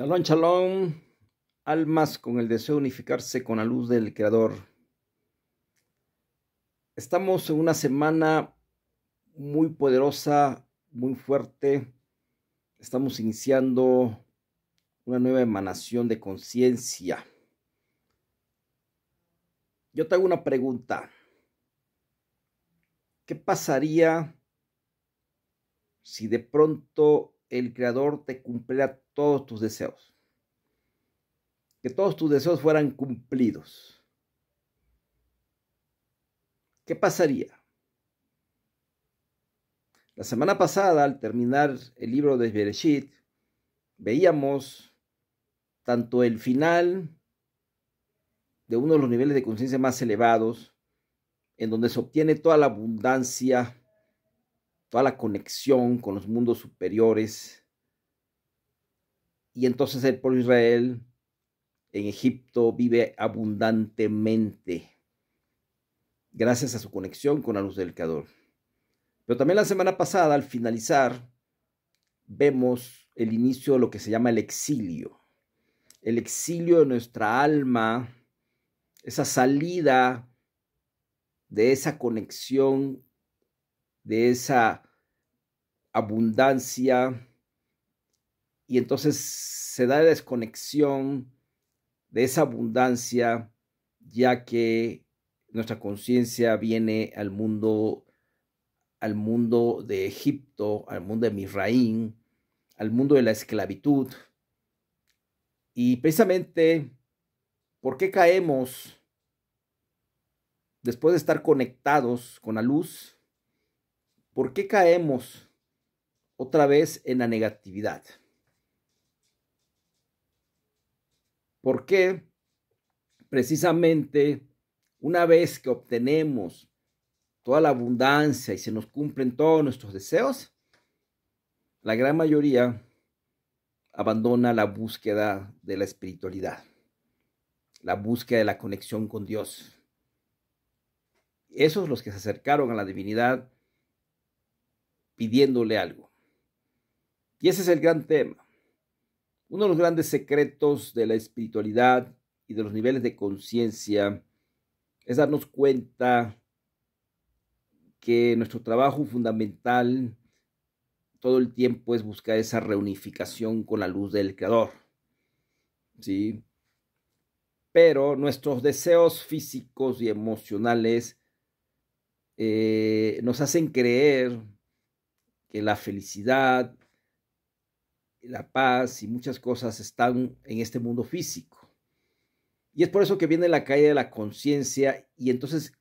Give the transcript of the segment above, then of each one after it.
Shalom, shalom, almas con el deseo de unificarse con la luz del Creador. Estamos en una semana muy poderosa, muy fuerte. Estamos iniciando una nueva emanación de conciencia. Yo te hago una pregunta. ¿Qué pasaría si de pronto el Creador te cumplirá todos tus deseos. Que todos tus deseos fueran cumplidos. ¿Qué pasaría? La semana pasada, al terminar el libro de Bereshit, veíamos tanto el final de uno de los niveles de conciencia más elevados, en donde se obtiene toda la abundancia toda la conexión con los mundos superiores. Y entonces el pueblo Israel en Egipto vive abundantemente gracias a su conexión con la luz del Creador. Pero también la semana pasada, al finalizar, vemos el inicio de lo que se llama el exilio. El exilio de nuestra alma, esa salida de esa conexión de esa abundancia y entonces se da la desconexión de esa abundancia ya que nuestra conciencia viene al mundo al mundo de Egipto, al mundo de Misraín, al mundo de la esclavitud. Y precisamente, ¿por qué caemos después de estar conectados con la luz? ¿Por qué caemos otra vez en la negatividad? ¿Por qué precisamente una vez que obtenemos toda la abundancia y se nos cumplen todos nuestros deseos, la gran mayoría abandona la búsqueda de la espiritualidad, la búsqueda de la conexión con Dios. Esos los que se acercaron a la divinidad pidiéndole algo. Y ese es el gran tema. Uno de los grandes secretos de la espiritualidad y de los niveles de conciencia es darnos cuenta que nuestro trabajo fundamental todo el tiempo es buscar esa reunificación con la luz del Creador. ¿Sí? Pero nuestros deseos físicos y emocionales eh, nos hacen creer que la felicidad, la paz y muchas cosas están en este mundo físico. Y es por eso que viene la caída de la conciencia y entonces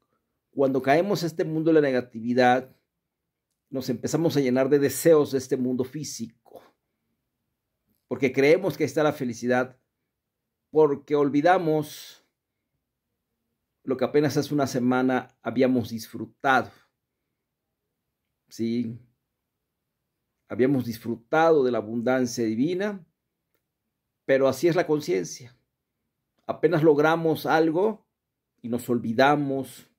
cuando caemos a este mundo de la negatividad, nos empezamos a llenar de deseos de este mundo físico, porque creemos que está la felicidad, porque olvidamos lo que apenas hace una semana habíamos disfrutado. Sí, habíamos disfrutado de la abundancia divina, pero así es la conciencia. Apenas logramos algo y nos olvidamos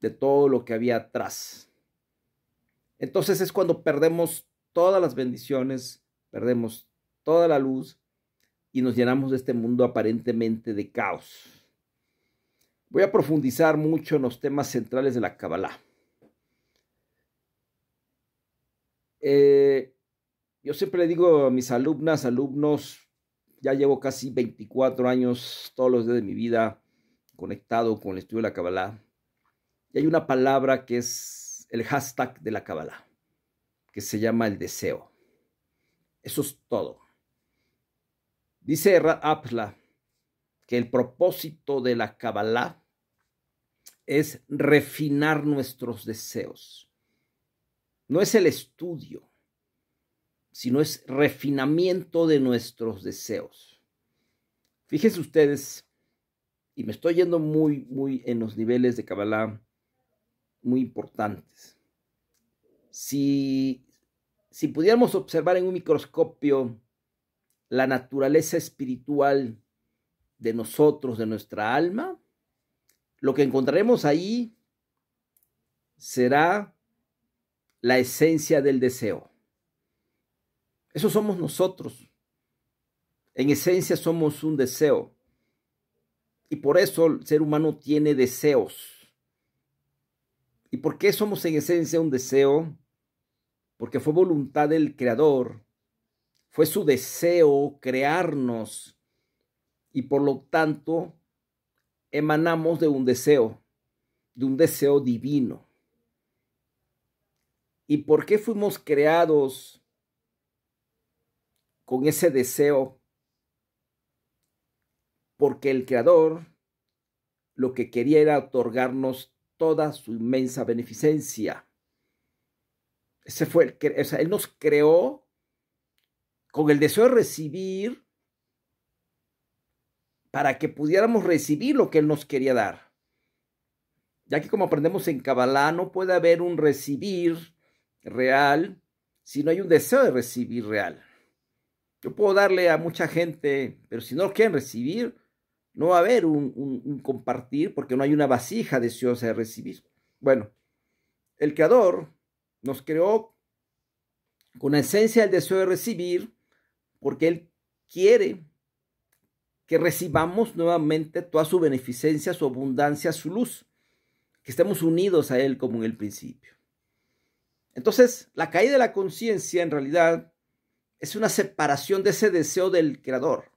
de todo lo que había atrás. Entonces es cuando perdemos todas las bendiciones, perdemos toda la luz y nos llenamos de este mundo aparentemente de caos. Voy a profundizar mucho en los temas centrales de la Kabbalah. Eh, yo siempre le digo a mis alumnas, alumnos, ya llevo casi 24 años, todos los días de mi vida, conectado con el estudio de la Kabbalah. Y hay una palabra que es el hashtag de la Kabbalah, que se llama el deseo. Eso es todo. Dice Apla que el propósito de la Kabbalah es refinar nuestros deseos. No es el estudio, sino es refinamiento de nuestros deseos. Fíjense ustedes, y me estoy yendo muy, muy en los niveles de Kabbalah muy importantes. Si, si pudiéramos observar en un microscopio la naturaleza espiritual de nosotros, de nuestra alma, lo que encontraremos ahí será la esencia del deseo. Eso somos nosotros. En esencia somos un deseo. Y por eso el ser humano tiene deseos. ¿Y por qué somos en esencia un deseo? Porque fue voluntad del Creador, fue su deseo crearnos y por lo tanto emanamos de un deseo, de un deseo divino. ¿Y por qué fuimos creados con ese deseo? Porque el Creador lo que quería era otorgarnos toda su inmensa beneficencia. Ese fue el, él nos creó con el deseo de recibir para que pudiéramos recibir lo que él nos quería dar. Ya que como aprendemos en Kabbalah, no puede haber un recibir real si no hay un deseo de recibir real. Yo puedo darle a mucha gente, pero si no quieren recibir, no va a haber un, compartir porque no hay una vasija deseosa de recibir. Bueno, el Creador nos creó con la esencia del deseo de recibir porque Él quiere que recibamos nuevamente toda su beneficencia, su abundancia, su luz, que estemos unidos a Él como en el principio. Entonces, la caída de la conciencia en realidad es una separación de ese deseo del creador.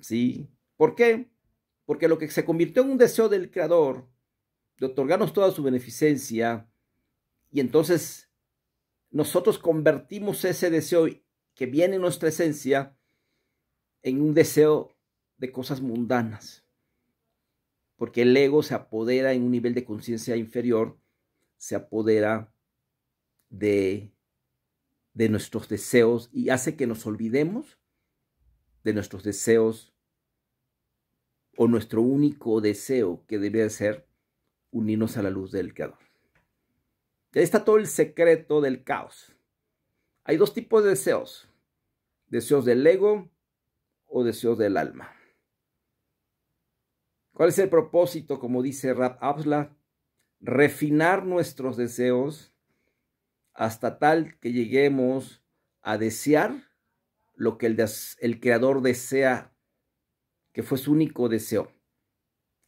¿Sí? ¿Por qué? Porque lo que se convirtió en un deseo del creador, de otorgarnos toda su beneficencia, y entonces nosotros convertimos ese deseo que viene en nuestra esencia en un deseo de cosas mundanas. Porque el ego se apodera en un nivel de conciencia inferior se apodera de, de nuestros deseos y hace que nos olvidemos de nuestros deseos o nuestro único deseo que debe ser unirnos a la luz del Creador. Ahí está todo el secreto del caos. Hay dos tipos de deseos, deseos del ego o deseos del alma. ¿Cuál es el propósito, como dice Rab Absla, refinar nuestros deseos hasta tal que lleguemos a desear lo que el, el Creador desea, que fue su único deseo.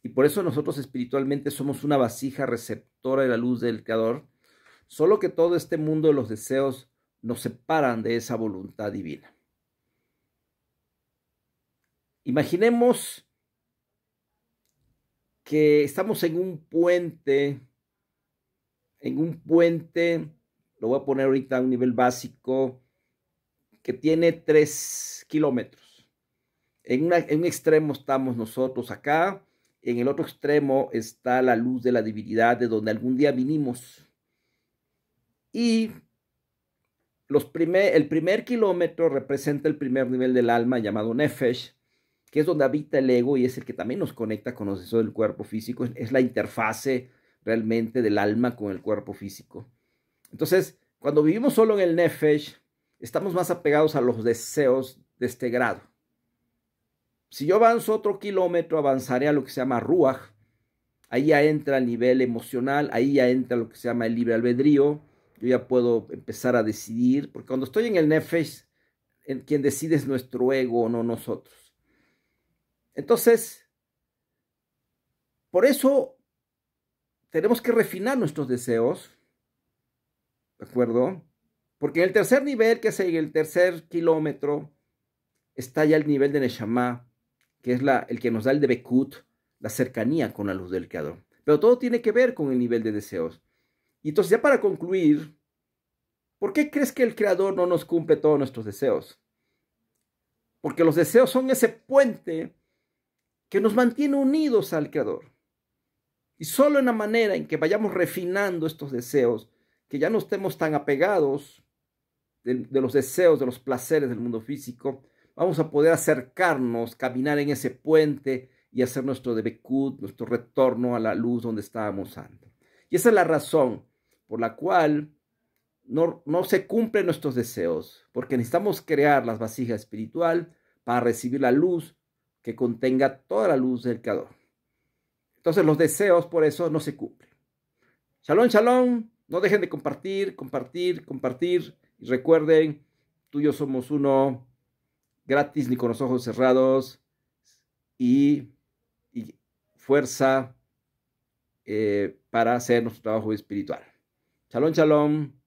Y por eso nosotros espiritualmente somos una vasija receptora de la luz del Creador, solo que todo este mundo de los deseos nos separan de esa voluntad divina. Imaginemos que estamos en un puente, en un puente, lo voy a poner ahorita a un nivel básico, que tiene tres kilómetros. En, un extremo estamos nosotros acá, en el otro extremo está la luz de la divinidad de donde algún día vinimos. Y los primer, el primer kilómetro representa el primer nivel del alma llamado Nefesh que es donde habita el ego y es el que también nos conecta con los deseos del cuerpo físico, es la interfase realmente del alma con el cuerpo físico. Entonces, cuando vivimos solo en el Nefesh, estamos más apegados a los deseos de este grado. Si yo avanzo otro kilómetro, avanzaré a lo que se llama Ruach. Ahí ya entra el nivel emocional, ahí ya entra lo que se llama el libre albedrío. Yo ya puedo empezar a decidir, porque cuando estoy en el Nefesh, quien decide es nuestro ego, o no nosotros. Entonces, por eso tenemos que refinar nuestros deseos, ¿de acuerdo? Porque en el tercer nivel, que es el tercer kilómetro, está ya el nivel de Neshama, que es la, el que nos da el de Bekut, la cercanía con la luz del Creador. Pero todo tiene que ver con el nivel de deseos. Y entonces, ya para concluir, ¿por qué crees que el Creador no nos cumple todos nuestros deseos? Porque los deseos son ese puente que nos mantiene unidos al Creador. Y solo en la manera en que vayamos refinando estos deseos, que ya no estemos tan apegados de, los deseos, de los placeres del mundo físico, vamos a poder acercarnos, caminar en ese puente y hacer nuestro debecut, nuestro retorno a la luz donde estábamos antes. Y esa es la razón por la cual no, no se cumplen nuestros deseos, porque necesitamos crear las vasijas espiritual para recibir la luz que contenga toda la luz del Creador. Entonces los deseos por eso no se cumplen. Shalom, shalom. No dejen de compartir, compartir, compartir. Y recuerden, tú y yo somos uno, gratis ni con los ojos cerrados. Y, fuerza eh, para hacer nuestro trabajo espiritual. Shalom, shalom.